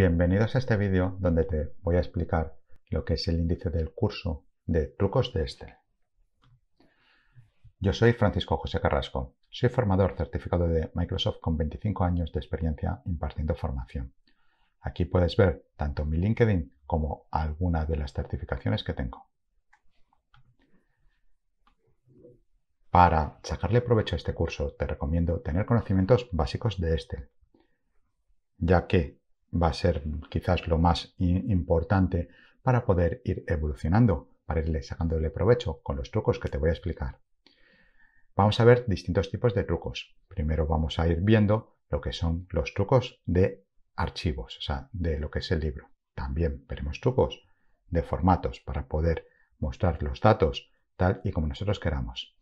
Bienvenidos a este vídeo donde te voy a explicar lo que es el índice del curso de trucos de Excel. Yo soy Francisco José Carrasco, soy formador certificado de Microsoft con 25 años de experiencia impartiendo formación. Aquí puedes ver tanto mi LinkedIn como alguna de las certificaciones que tengo. Para sacarle provecho a este curso te recomiendo tener conocimientos básicos de Excel, ya que va a ser quizás lo más importante para poder ir evolucionando, para irle sacándole provecho con los trucos que te voy a explicar. Vamos a ver distintos tipos de trucos. Primero vamos a ir viendo lo que son los trucos de archivos, o sea, de lo que es el libro. También veremos trucos de formatos para poder mostrar los datos tal y como nosotros queramos.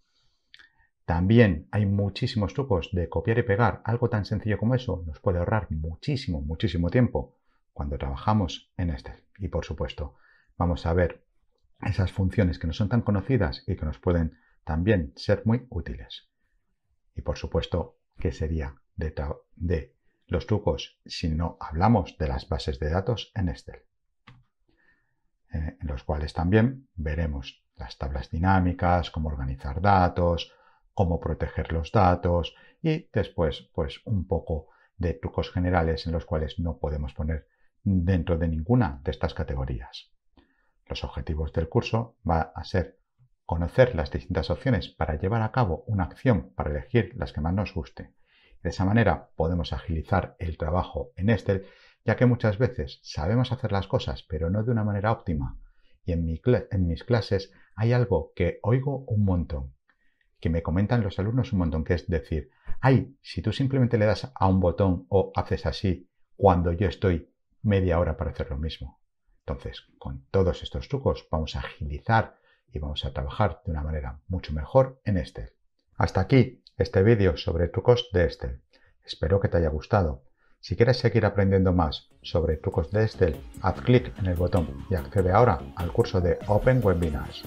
También hay muchísimos trucos de copiar y pegar. Algo tan sencillo como eso nos puede ahorrar muchísimo, muchísimo tiempo cuando trabajamos en Excel. Y por supuesto, vamos a ver esas funciones que no son tan conocidas y que nos pueden también ser muy útiles. Y por supuesto, ¿qué sería de, de los trucos si no hablamos de las bases de datos en Excel? Eh, en los cuales también veremos las tablas dinámicas, cómo organizar datos, cómo proteger los datos y después pues un poco de trucos generales en los cuales no podemos poner dentro de ninguna de estas categorías. Los objetivos del curso va a ser conocer las distintas opciones para llevar a cabo una acción para elegir las que más nos guste. De esa manera podemos agilizar el trabajo en Excel, ya que muchas veces sabemos hacer las cosas, pero no de una manera óptima. Y en mis clases hay algo que oigo un montón, que me comentan los alumnos un montón, que es decir, ay, si tú simplemente le das a un botón o haces así cuando yo estoy media hora para hacer lo mismo. Entonces, con todos estos trucos vamos a agilizar y vamos a trabajar de una manera mucho mejor en Excel. Hasta aquí este vídeo sobre trucos de Excel. Espero que te haya gustado. Si quieres seguir aprendiendo más sobre trucos de Excel, haz clic en el botón y accede ahora al curso de Open Webinars.